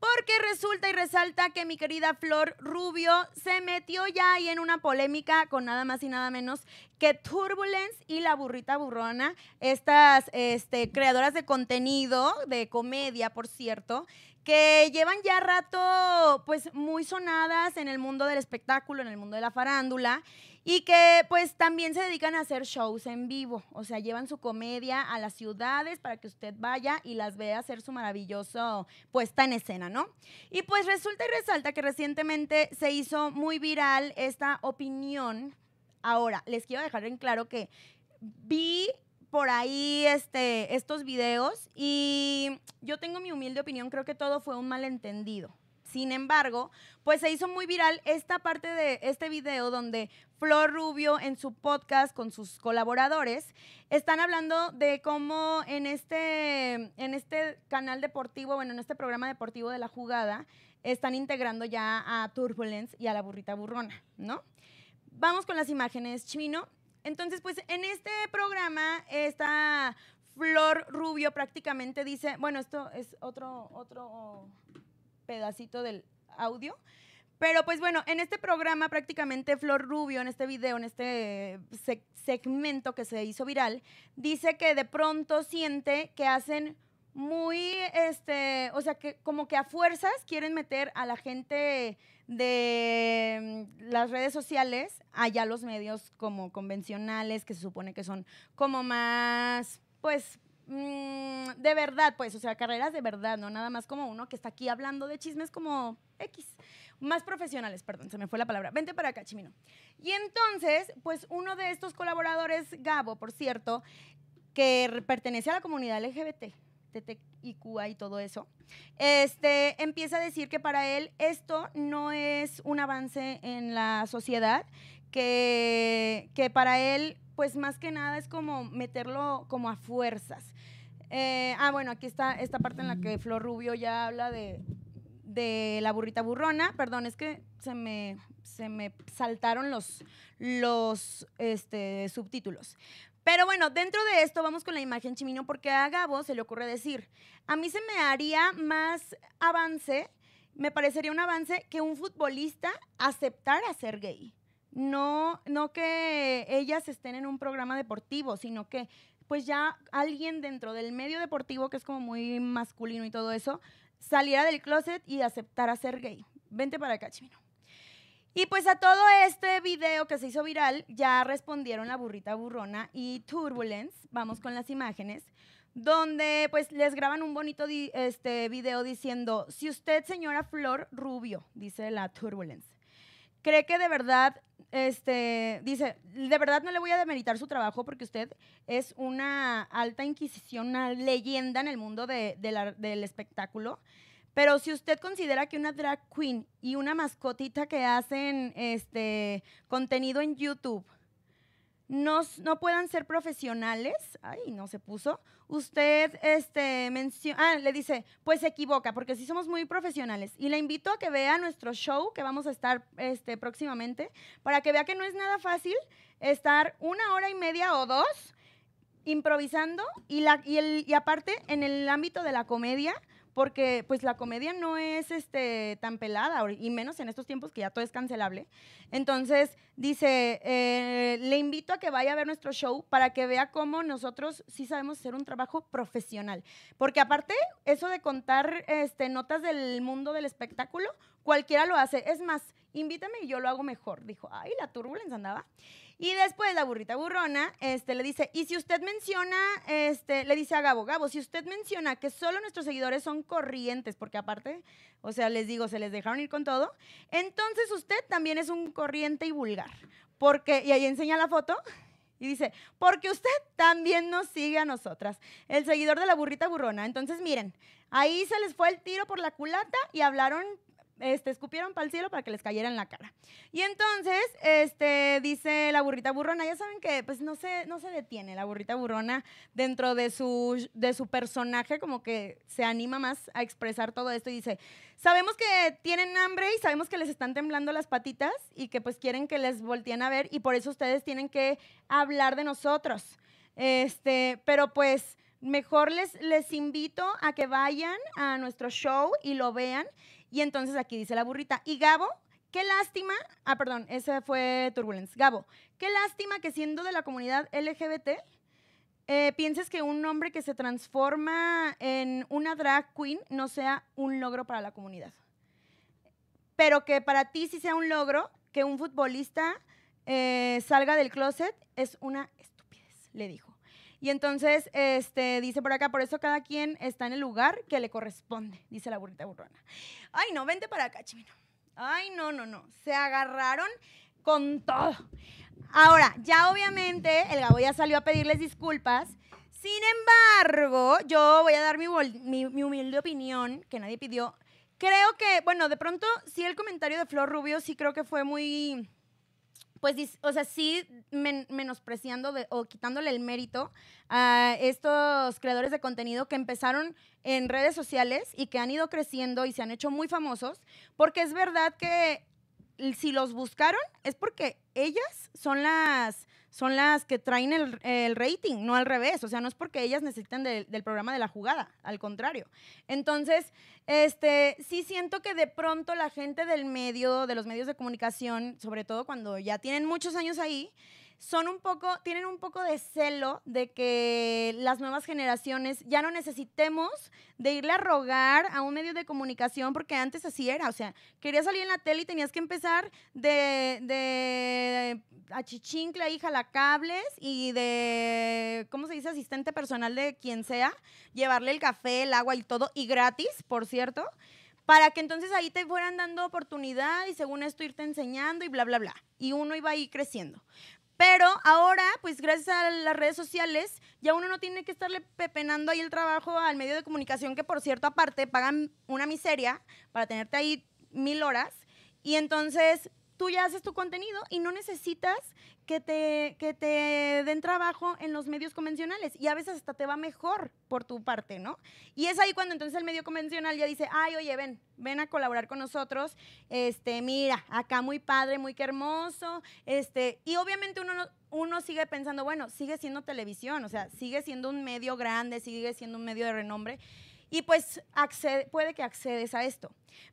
Porque resulta y resalta que mi querida Flor Rubio se metió ya ahí en una polémica con nada más y nada menos que Turbulence y la burrita burrona, estas este, creadoras de contenido, de comedia, por cierto, que llevan ya rato pues muy sonadas en el mundo del espectáculo, en el mundo de la farándula y que pues también se dedican a hacer shows en vivo, o sea, llevan su comedia a las ciudades para que usted vaya y las vea hacer su maravilloso puesta en escena, ¿no? Y pues resulta y resalta que recientemente se hizo muy viral esta opinión. Ahora, les quiero dejar en claro que vi por ahí este, estos videos y yo tengo mi humilde opinión, creo que todo fue un malentendido. Sin embargo, pues se hizo muy viral esta parte de este video donde Flor Rubio en su podcast con sus colaboradores están hablando de cómo en este, en este canal deportivo, bueno, en este programa deportivo de la jugada, están integrando ya a Turbulence y a la burrita burrona, ¿no? Vamos con las imágenes, Chino. Entonces, pues en este programa, esta Flor Rubio prácticamente dice, bueno, esto es otro, otro pedacito del audio, pero pues bueno, en este programa prácticamente Flor Rubio, en este video, en este segmento que se hizo viral, dice que de pronto siente que hacen muy, este, o sea, que como que a fuerzas quieren meter a la gente de mm, las redes sociales allá los medios como convencionales, que se supone que son como más, pues, mm, de verdad, pues, o sea, carreras de verdad, no nada más como uno que está aquí hablando de chismes como X. Más profesionales, perdón, se me fue la palabra. Vente para acá, Chimino. Y entonces, pues uno de estos colaboradores, Gabo, por cierto, que pertenece a la comunidad LGBT, TTIQA y todo eso, este, empieza a decir que para él esto no es un avance en la sociedad, que, que para él, pues más que nada es como meterlo como a fuerzas. Eh, ah, bueno, aquí está esta parte en la que Flor Rubio ya habla de, la burrita burrona. Perdón, es que se me, se me saltaron los, los este, subtítulos. Pero bueno, dentro de esto vamos con la imagen chimino porque a Gabo se le ocurre decir, a mí se me haría más avance, me parecería un avance que un futbolista aceptara ser gay. No, no que ellas estén en un programa deportivo, sino que pues ya alguien dentro del medio deportivo, que es como muy masculino y todo eso, saliera del closet y aceptara ser gay. Vente para acá, Chimino. Y pues a todo este video que se hizo viral ya respondieron la burrita burrona y Turbulence, vamos con las imágenes, donde pues les graban un bonito este video diciendo, si usted señora Flor Rubio, dice la Turbulence, cree que de verdad, este, dice, de verdad no le voy a demeritar su trabajo porque usted es una alta inquisición, una leyenda en el mundo del espectáculo pero si usted considera que una drag queen y una mascotita que hacen este contenido en YouTube no, puedan ser profesionales, ay, no se puso, usted este, menciona, ah, le dice, pues se equivoca, porque sí somos muy profesionales. Y le invito a que vea nuestro show que vamos a estar este, próximamente, para que vea que no es nada fácil estar una hora y media o dos improvisando y, la, y, y aparte en el ámbito de la comedia porque pues la comedia no es este, tan pelada, y menos en estos tiempos que ya todo es cancelable. Entonces dice, eh, le invito a que vaya a ver nuestro show para que vea cómo nosotros sí sabemos hacer un trabajo profesional. Porque aparte, eso de contar este, notas del mundo del espectáculo, cualquiera lo hace. Es más, invítame y yo lo hago mejor. Dijo, ay, la turbulencia andaba. Y después la burrita burrona este, le dice, y si usted menciona, este, le dice a Gabo, Gabo, si usted menciona que solo nuestros seguidores son corrientes, porque aparte, o sea, les digo, se les dejaron ir con todo, entonces usted también es un corriente y vulgar. Porque, y ahí enseña la foto, y dice, porque usted también nos sigue a nosotras, el seguidor de la burrita burrona. Entonces, miren, ahí se les fue el tiro por la culata y hablaron este, escupieron para el cielo para que les cayera en la cara. Y entonces, este, dice la burrita burrona, ya saben que pues no se, no se detiene la burrita burrona dentro de su, de su personaje, como que se anima más a expresar todo esto y dice, sabemos que tienen hambre y sabemos que les están temblando las patitas y que pues quieren que les volteen a ver y por eso ustedes tienen que hablar de nosotros. Este, pero pues mejor les, les invito a que vayan a nuestro show y lo vean y entonces aquí dice la burrita, y Gabo, qué lástima, ah, perdón, ese fue Turbulence, Gabo, qué lástima que siendo de la comunidad LGBT, eh, pienses que un hombre que se transforma en una drag queen no sea un logro para la comunidad. Pero que para ti sí sea un logro que un futbolista eh, salga del closet es una estupidez, le dijo. Y entonces este, dice por acá, por eso cada quien está en el lugar que le corresponde, dice la burrita burrona. Ay, no, vente para acá, chimino. Ay, no, no, no. Se agarraron con todo. Ahora, ya obviamente el Gabo ya salió a pedirles disculpas. Sin embargo, yo voy a dar mi, mi, humilde opinión, que nadie pidió. Creo que, bueno, de pronto, sí, el comentario de Flor Rubio sí creo que fue muy pues, o sea, sí menospreciando o quitándole el mérito a estos creadores de contenido que empezaron en redes sociales y que han ido creciendo y se han hecho muy famosos, porque es verdad que si los buscaron es porque ellas son las son las que traen el, el, rating, no al revés. O sea, no es porque ellas necesitan del programa de la jugada, al contrario. Entonces, este, sí siento que de pronto la gente del medio, de los medios de comunicación, sobre todo cuando ya tienen muchos años ahí, son un poco, tienen un poco de celo de que las nuevas generaciones ya no necesitemos de irle a rogar a un medio de comunicación, porque antes así era, o sea, querías salir en la tele y tenías que empezar de, de hija la cables y de, ¿cómo se dice? Asistente personal de quien sea, llevarle el café, el agua y todo, y gratis, por cierto para que entonces ahí te fueran dando oportunidad y según esto irte enseñando y bla, bla, bla. Y uno iba ahí creciendo. Pero ahora, pues gracias a las redes sociales, ya uno no tiene que estarle pepenando ahí el trabajo al medio de comunicación, que por cierto, aparte, pagan una miseria para tenerte ahí mil horas. Y entonces tú ya haces tu contenido y no necesitas que te, que te den trabajo en los medios convencionales. Y a veces hasta te va mejor por tu parte, ¿no? Y es ahí cuando entonces el medio convencional ya dice, ay, oye, ven, ven a colaborar con nosotros. Este, mira, acá muy padre, muy hermoso. Este, y obviamente uno, uno sigue pensando, bueno, sigue siendo televisión, o sea, sigue siendo un medio grande, sigue siendo un medio de renombre. Y pues puede que accedes a esto.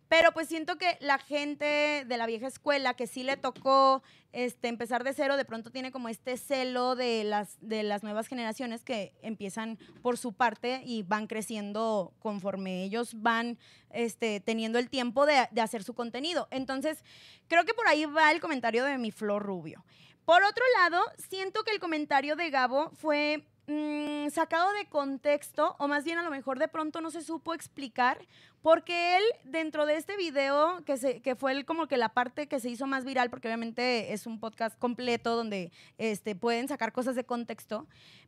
Pero pues siento que la gente de la vieja escuela que sí le tocó este, empezar de cero, de pronto tiene como este celo de las, de las nuevas generaciones que empiezan por su parte y van creciendo conforme ellos van este, teniendo el tiempo de hacer su contenido. Entonces, creo que por ahí va el comentario de mi Flor Rubio. Por otro lado, siento que el comentario de Gabo fue Mm, sacado de contexto, o más bien a lo mejor de pronto no se supo explicar, porque él dentro de este video, que, se, que fue el, como que la parte que se hizo más viral, porque obviamente es un podcast completo donde este, pueden sacar cosas de contexto,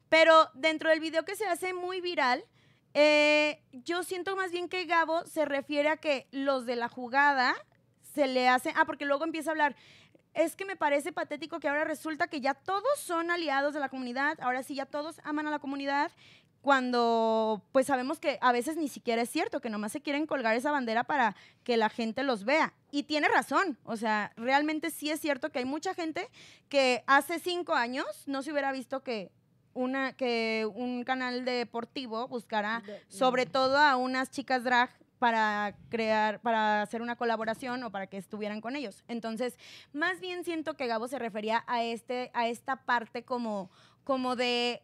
pero dentro del video que se hace muy viral, eh, yo siento más bien que Gabo se refiere a que los de la jugada se le hacen, ah, porque luego empieza a hablar, es que me parece patético que ahora resulta que ya todos son aliados de la comunidad, ahora sí ya todos aman a la comunidad, cuando pues sabemos que a veces ni siquiera es cierto, que nomás se quieren colgar esa bandera para que la gente los vea. Y tiene razón, o sea, realmente sí es cierto que hay mucha gente que hace cinco años no se hubiera visto que una que un canal deportivo buscara sobre todo a unas chicas drag para crear, para hacer una colaboración o para que estuvieran con ellos. Entonces, más bien siento que Gabo se refería a, este, a esta parte como, como de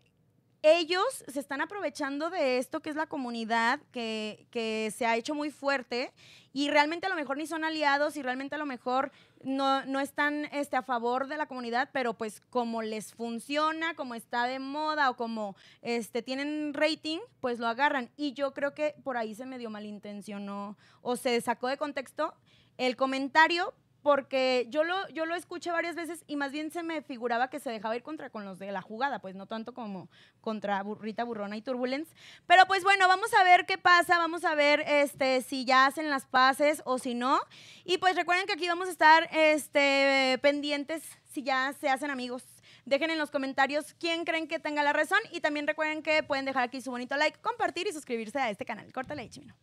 ellos se están aprovechando de esto que es la comunidad que, que, se ha hecho muy fuerte y realmente a lo mejor ni son aliados y realmente a lo mejor no, no están este, a favor de la comunidad, pero pues como les funciona, como está de moda o como este, tienen rating, pues lo agarran. Y yo creo que por ahí se me dio malintencionó o se sacó de contexto el comentario, porque yo lo, yo lo escuché varias veces y más bien se me figuraba que se dejaba ir contra con los de la jugada, pues no tanto como contra Burrita Burrona y Turbulence. Pero pues bueno, vamos a ver qué pasa, vamos a ver este, si ya hacen las paces o si no. Y pues recuerden que aquí vamos a estar este, pendientes si ya se hacen amigos dejen en los comentarios quién creen que tenga la razón y también recuerden que pueden dejar aquí su bonito like, compartir y suscribirse a este canal. Córtale, chimino.